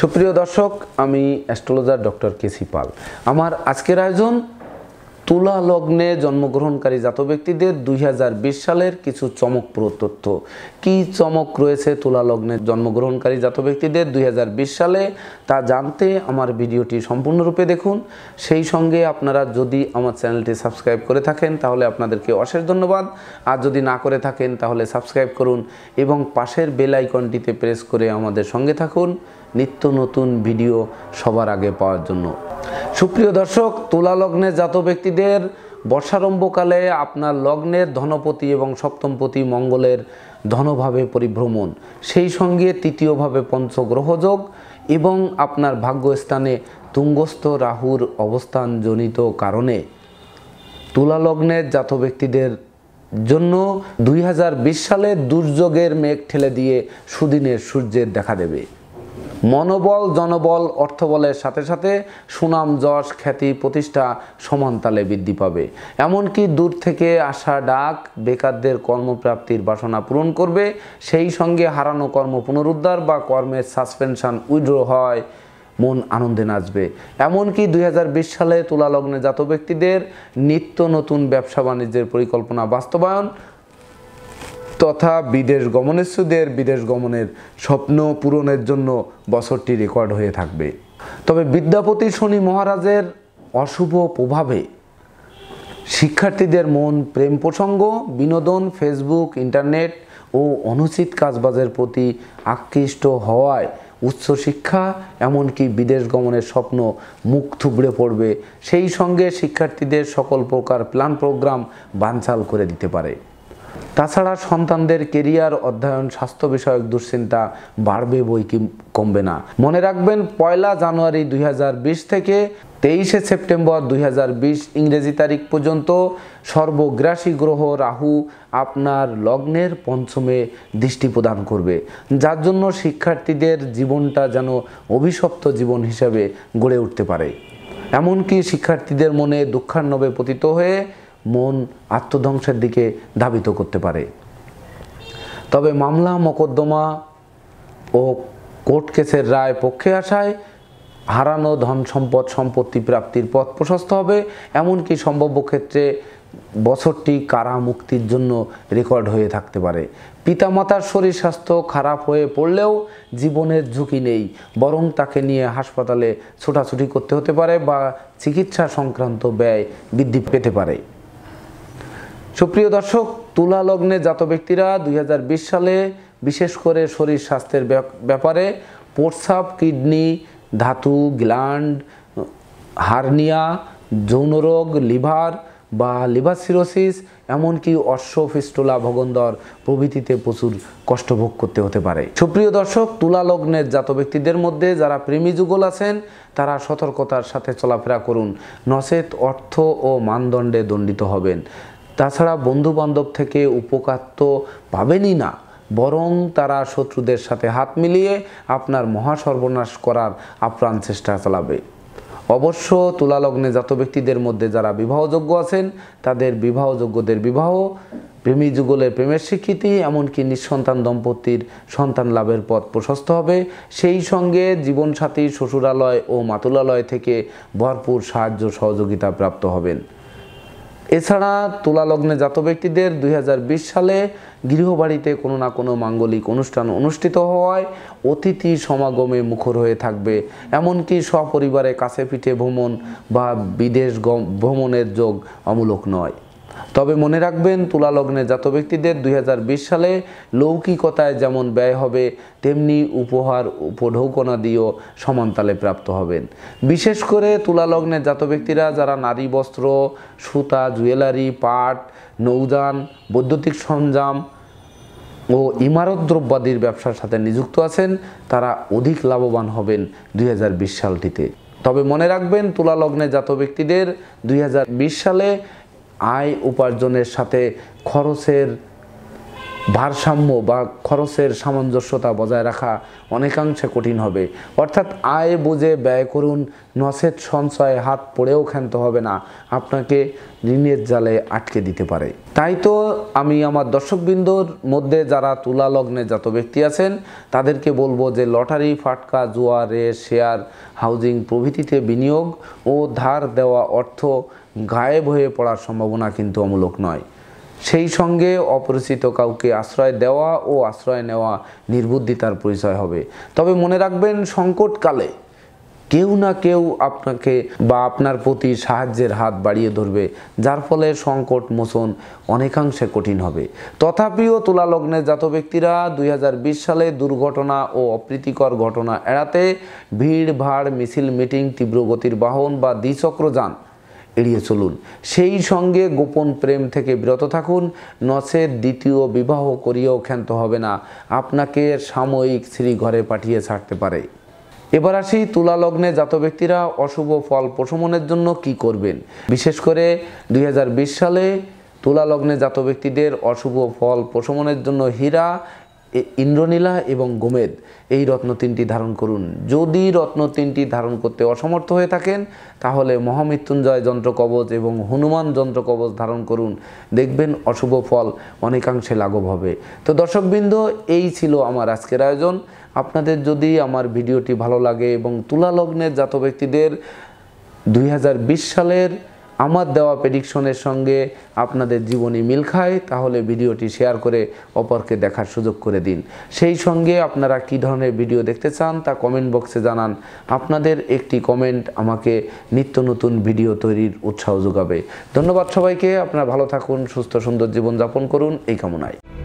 সুপ্রিয় দর্শক আমি অ্যাস্ট্রোলজার ডক্টর কেসি পাল আমার আজকের আয়োজন তুলা লগ্নে জন্মগ্রহণকারী জাত ব্যক্তিদের দুই সালের কিছু চমকপ্রদ তথ্য কি চমক রয়েছে তুলা লগ্নে জন্মগ্রহণকারী জাত ব্যক্তিদের দুই সালে তা জানতে আমার ভিডিওটি সম্পূর্ণরূপে দেখুন সেই সঙ্গে আপনারা যদি আমার চ্যানেলটি সাবস্ক্রাইব করে থাকেন তাহলে আপনাদেরকে অশেষ ধন্যবাদ আর যদি না করে থাকেন তাহলে সাবস্ক্রাইব করুন এবং পাশের বেল আইকনটিতে প্রেস করে আমাদের সঙ্গে থাকুন নিত্য নতুন ভিডিও সবার আগে পাওয়ার জন্য সুপ্রিয় দর্শক তুলা লগ্নে জাত ব্যক্তিদের বর্ষারম্ভকালে আপনার লগ্নের ধনপতি এবং সপ্তমপতি মঙ্গলের ধনভাবে পরিভ্রমণ সেই সঙ্গে তৃতীয়ভাবে পঞ্চগ্রহযোগ এবং আপনার ভাগ্যস্থানে তুঙ্গস্থ রাহুর অবস্থান জনিত কারণে তুলা লগ্নের জাত ব্যক্তিদের জন্য দুই সালে দুর্যোগের মেঘ ঠেলে দিয়ে সুদিনের সূর্যের দেখা দেবে মনোবল জনবল অর্থবলের সাথে সাথে সুনাম যশ খ্যাতি প্রতিষ্ঠা সমানতালে বৃদ্ধি পাবে এমনকি দূর থেকে আসা ডাক বেকারদের কর্মপ্রাপ্তির বাসনা পূরণ করবে সেই সঙ্গে হারানো কর্ম পুনরুদ্ধার বা কর্মের সাসপেনশন উইড্র হয় মন আনন্দে নাচবে এমনকি দুই সালে তুলা লগ্নে জাত ব্যক্তিদের নিত্য নতুন ব্যবসা বাণিজ্যের পরিকল্পনা বাস্তবায়ন তথা বিদেশ গমনেচ্ছুদের বিদেশ গমনের স্বপ্ন পূরণের জন্য বছরটি রেকর্ড হয়ে থাকবে তবে বিদ্যাপতি শনি মহারাজের অশুভ প্রভাবে শিক্ষার্থীদের মন প্রেম প্রসঙ্গ বিনোদন ফেসবুক ইন্টারনেট ও অনুচিত কাজবাজের প্রতি আকৃষ্ট হওয়ায় উচ্চশিক্ষা এমনকি বিদেশ গমনের স্বপ্ন মুখ থুবড়ে পড়বে সেই সঙ্গে শিক্ষার্থীদের সকল প্রকার প্ল্যান প্রোগ্রাম বানচাল করে দিতে পারে তাছাড়া সন্তানদের কেরিয়ার অধ্যয়ন স্বাস্থ্য বিষয়ক দুশ্চিন্তা বাড়বে বই কি কমবে না মনে রাখবেন পয়লা জানুয়ারি দুই থেকে তেইশে সেপ্টেম্বর দুই ইংরেজি তারিখ পর্যন্ত সর্বগ্রাসী গ্রহ রাহু আপনার লগ্নের পঞ্চমে দৃষ্টি প্রদান করবে যার জন্য শিক্ষার্থীদের জীবনটা যেন অভিশপ্ত জীবন হিসাবে গড়ে উঠতে পারে এমনকি শিক্ষার্থীদের মনে দুঃখান্নবে পতিত হয়ে মন আত্মধ্বংসের দিকে ধাবিত করতে পারে তবে মামলা মোকদ্দমা ও কোর্ট কেসের রায় পক্ষে আসায় হারানো ধন সম্পদ সম্পত্তি প্রাপ্তির পথ প্রশস্ত হবে এমনকি সম্ভাব্য ক্ষেত্রে বছরটি কারা মুক্তির জন্য রেকর্ড হয়ে থাকতে পারে পিতামাতার শরীর স্বাস্থ্য খারাপ হয়ে পড়লেও জীবনের ঝুঁকি নেই বরং তাকে নিয়ে হাসপাতালে ছোটাছুটি করতে হতে পারে বা চিকিৎসা সংক্রান্ত ব্যয় বৃদ্ধি পেতে পারে সুপ্রিয় দর্শক তুলা লগ্নে জাত ব্যক্তিরা দুই সালে বিশেষ করে শরীর স্বাস্থ্যের ব্যাপারে প্রস্রাব কিডনি ধাতু গ্ল্যান্ড হার্নিয়া যৌনরোগ লিভার বা লিভার সিরোসিস এমনকি অশ্ব ভগন্দর প্রভৃতিতে প্রচুর কষ্টভোগ করতে হতে পারে সুপ্রিয় দর্শক তুলা লগ্নের জাত ব্যক্তিদের মধ্যে যারা প্রেমী যুগল আছেন তারা সতর্কতার সাথে চলাফেরা করুন নচেত অর্থ ও মানদণ্ডে দণ্ডিত হবেন তাছাড়া বন্ধুবান্ধব থেকে উপকার তো পাবেনই না বরং তারা শত্রুদের সাথে হাত মিলিয়ে আপনার মহাসর্বনাশ করার আপ্রাণ চেষ্টা চালাবে অবশ্য তুলালগ্নে জাত ব্যক্তিদের মধ্যে যারা বিবাহযোগ্য আছেন তাদের বিবাহযোগ্যদের বিবাহ প্রেমী যুগলের প্রেমের স্বীকৃতি এমনকি নিঃসন্তান দম্পতির সন্তান লাভের পথ প্রশস্ত হবে সেই সঙ্গে জীবনসাথী শ্বশুরালয় ও মাতুলালয় থেকে ভরপুর সাহায্য সহযোগিতা প্রাপ্ত হবেন এছাড়া তুলা লগ্নে জাত ব্যক্তিদের দুই সালে গৃহবাড়িতে কোনো না কোনো মাঙ্গলিক অনুষ্ঠান অনুষ্ঠিত হওয়ায় অতিথি সমাগমে মুখর হয়ে থাকবে এমনকি সপরিবারে কাছে পিঠে ভ্রমণ বা বিদেশ ভ্রমণের যোগ অমূলক নয় তবে মনে রাখবেন তুলা লগ্নে জাত ব্যক্তিদের দুই সালে লৌকিকতায় যেমন ব্যয় হবে তেমনি উপহার উপঢৌকনা দিয়েও সমানতালে প্রাপ্ত হবেন বিশেষ করে তুলা লগ্নে জাত ব্যক্তিরা যারা নারী বস্ত্র সুতা জুয়েলারি পাট নৌযান বৈদ্যুতিক সরঞ্জাম ও ইমারত দ্রব্যাদির ব্যবসার সাথে নিযুক্ত আছেন তারা অধিক লাভবান হবেন দুই সালটিতে তবে মনে রাখবেন তুলা লগ্নে জাত ব্যক্তিদের দুই সালে আয় উপার্জনের সাথে খরচের ভারসাম্য বা খরচের সামঞ্জস্যতা বজায় রাখা অনেকাংশে কঠিন হবে অর্থাৎ আয় বুঝে ব্যয় করুন নসেদ সঞ্চয়ে হাত পড়েও ক্ষান্ত হবে না আপনাকে ঋণের জালে আটকে দিতে পারে তাই তো আমি আমার দর্শকবৃন্দর মধ্যে যারা তুলা লগ্নে যত ব্যক্তি আছেন তাদেরকে বলবো যে লটারি ফাটকা জোয়ার রে শেয়ার হাউজিং প্রভৃতিতে বিনিয়োগ ও ধার দেওয়া অর্থ গায়েব হয়ে পড়ার সম্ভাবনা কিন্তু অমূলক নয় সেই সঙ্গে অপরিচিত কাউকে আশ্রয় দেওয়া ও আশ্রয় নেওয়া নির্বুদ্ধিতার পরিচয় হবে তবে মনে রাখবেন সংকটকালে কেউ না কেউ আপনাকে বা আপনার প্রতি সাহায্যের হাত বাড়িয়ে ধরবে যার ফলে সংকট মোচন অনেকাংশে কঠিন হবে তথাপিও তুলা লগ্নে জাত ব্যক্তিরা দুই সালে দুর্ঘটনা ও অপ্রীতিকর ঘটনা এড়াতে ভিড় ভাড় মিছিল মিটিং তীব্র গতির বাহন বা দ্বিচক্র যান এড়িয়ে চলুন সেই সঙ্গে গোপন প্রেম থেকে বিরত থাকুন নসের দ্বিতীয় বিবাহ করিয়েও ক্ষান্ত হবে না আপনাকে সাময়িক শ্রীঘরে পাঠিয়ে ছাড়তে পারে এবার আসি তুলা লগ্নে জাত ব্যক্তিরা অশুভ ফল প্রশমনের জন্য কি করবেন বিশেষ করে দুই সালে তুলা লগ্নে জাত ব্যক্তিদের অশুভ ফল প্রশমনের জন্য হীরা ইন্দ্রনীলা এবং গোমেদ এই রত্ন তিনটি ধারণ করুন যদি রত্ন তিনটি ধারণ করতে অসমর্থ হয়ে থাকেন তাহলে মহামৃত্যুঞ্জয় যন্ত্র কবচ এবং হনুমান যন্ত্র কবচ ধারণ করুন দেখবেন অশুভ ফল অনেকাংশে লাঘব হবে তো দর্শকবৃন্দ এই ছিল আমার আজকের আয়োজন আপনাদের যদি আমার ভিডিওটি ভালো লাগে এবং তুলা লগ্নের জাত ব্যক্তিদের দুই সালের আমার দেওয়া প্রেডিকশনের সঙ্গে আপনাদের জীবনী মিল খায় তাহলে ভিডিওটি শেয়ার করে অপরকে দেখার সুযোগ করে দিন সেই সঙ্গে আপনারা কি ধরনের ভিডিও দেখতে চান তা কমেন্ট বক্সে জানান আপনাদের একটি কমেন্ট আমাকে নিত্য নতুন ভিডিও তৈরির উৎসাহ যোগাবে ধন্যবাদ সবাইকে আপনারা ভালো থাকুন সুস্থ সুন্দর জীবন যাপন করুন এই কামনায়